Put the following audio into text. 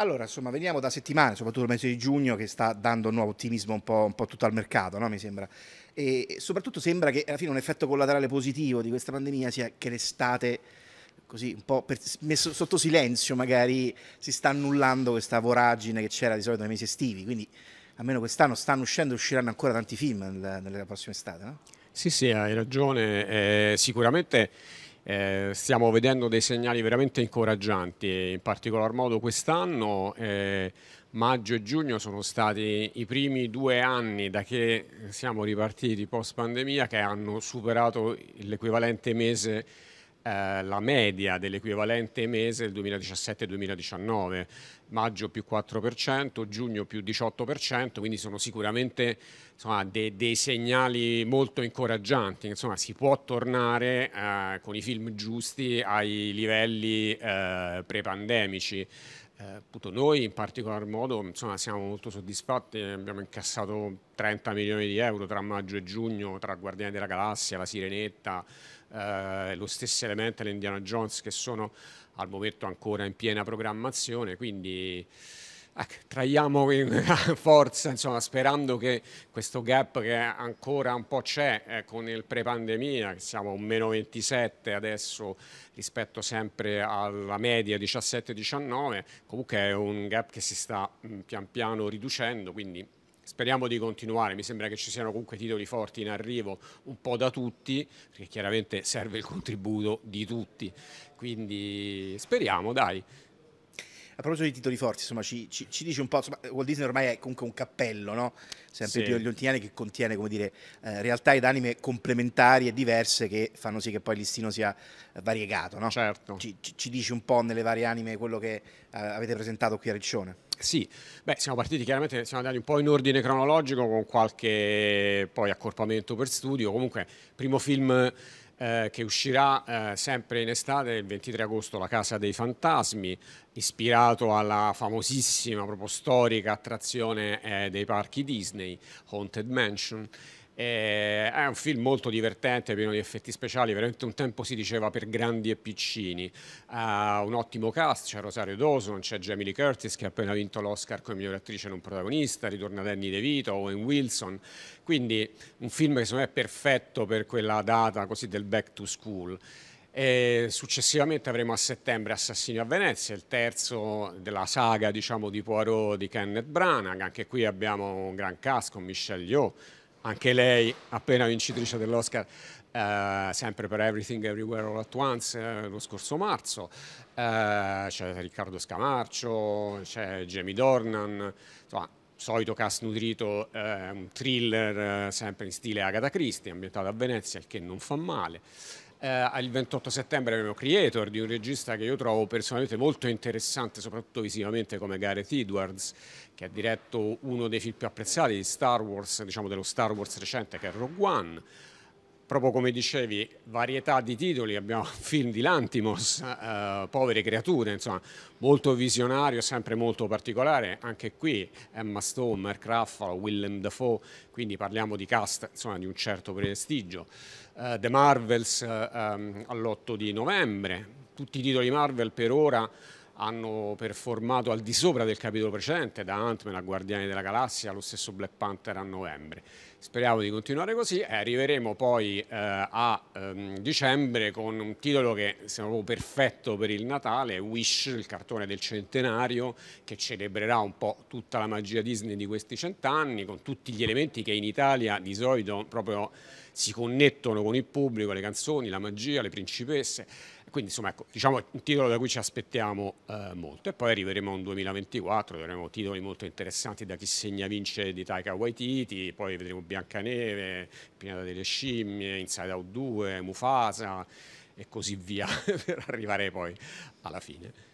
Allora, insomma, veniamo da settimane, soprattutto il mese di giugno, che sta dando un nuovo ottimismo un po', un po tutto al mercato, no? mi sembra. E soprattutto sembra che alla fine un effetto collaterale positivo di questa pandemia sia che l'estate, così un po' per, messo sotto silenzio magari, si sta annullando questa voragine che c'era di solito nei mesi estivi. Quindi almeno quest'anno stanno uscendo e usciranno ancora tanti film nella, nella prossima estate, no? Sì, sì, hai ragione. Eh, sicuramente eh, stiamo vedendo dei segnali veramente incoraggianti, in particolar modo quest'anno. Eh, maggio e giugno sono stati i primi due anni da che siamo ripartiti post pandemia che hanno superato l'equivalente mese eh, la media dell'equivalente mese del 2017-2019, maggio più 4%, giugno più 18%, quindi sono sicuramente insomma, de dei segnali molto incoraggianti, insomma si può tornare eh, con i film giusti ai livelli eh, pre-pandemici. Eh, noi in particolar modo insomma, siamo molto soddisfatti, abbiamo incassato 30 milioni di euro tra maggio e giugno tra Guardiani della Galassia, La Sirenetta, eh, lo stesso elemento e l'Indiana Jones che sono al momento ancora in piena programmazione, quindi Ecco, traiamo forza, insomma, sperando che questo gap che ancora un po' c'è eh, con il pre-pandemia, che siamo un meno 27 adesso rispetto sempre alla media 17-19, comunque è un gap che si sta mh, mm, pian piano riducendo, quindi speriamo di continuare, mi sembra che ci siano comunque titoli forti in arrivo un po' da tutti, perché chiaramente serve il contributo di tutti, quindi speriamo, dai a proposito di titoli forti, insomma, ci, ci, ci dice un po', insomma, Walt Disney ormai è comunque un cappello, no? sempre sì. più negli ultimi anni, che contiene come dire, eh, realtà ed anime complementari e diverse che fanno sì che poi il listino sia eh, variegato. No? Certo. Ci, ci dici un po' nelle varie anime quello che eh, avete presentato qui a Riccione. Sì, beh, siamo partiti chiaramente, siamo andati un po' in ordine cronologico con qualche poi accorpamento per studio, comunque primo film eh, che uscirà eh, sempre in estate, il 23 agosto, La Casa dei Fantasmi, ispirato alla famosissima, proprio storica attrazione eh, dei parchi Disney, Haunted Mansion. Eh, è un film molto divertente, pieno di effetti speciali, veramente un tempo si diceva per grandi e piccini. Ha un ottimo cast, c'è Rosario Dawson, c'è Jamie Lee Curtis che ha appena vinto l'Oscar come miglior attrice non protagonista, ritorna Danny DeVito, Owen Wilson. Quindi un film che secondo me è perfetto per quella data così del back to school. E successivamente avremo a settembre Assassini a Venezia, il terzo della saga diciamo, di Poirot di Kenneth Branagh. Anche qui abbiamo un gran cast con Michel Yeoh, anche lei appena vincitrice dell'Oscar eh, sempre per Everything Everywhere All At Once eh, lo scorso marzo eh, c'è Riccardo Scamarcio c'è Jamie Dornan insomma solito cast nutrito eh, un thriller eh, sempre in stile Agatha Christie ambientato a Venezia il che non fa male eh, il 28 settembre avremo Creator di un regista che io trovo personalmente molto interessante, soprattutto visivamente come Gareth Edwards, che ha diretto uno dei film più apprezzati di Star Wars, diciamo dello Star Wars recente, che è Rogue One proprio come dicevi, varietà di titoli, abbiamo film di Lantimos, eh, Povere creature, insomma, molto visionario, sempre molto particolare, anche qui Emma Stone, Mark Ruffalo, Willem Dafoe, quindi parliamo di cast insomma, di un certo prestigio. Eh, The Marvels eh, ehm, all'8 di novembre, tutti i titoli Marvel per ora hanno performato al di sopra del capitolo precedente, da Ant-Man a Guardiani della Galassia, lo stesso Black Panther a novembre. Speriamo di continuare così e arriveremo poi eh, a ehm, dicembre con un titolo che sembra proprio perfetto per il Natale, Wish, il cartone del centenario, che celebrerà un po' tutta la magia Disney di questi cent'anni, con tutti gli elementi che in Italia di solito proprio si connettono con il pubblico, le canzoni, la magia, le principesse quindi insomma ecco, diciamo è un titolo da cui ci aspettiamo eh, molto e poi arriveremo a un 2024, avremo titoli molto interessanti da chi segna vince di Taika Waititi, poi vedremo Biancaneve, Pinata delle Scimmie, Inside Out 2, Mufasa e così via per arrivare poi alla fine.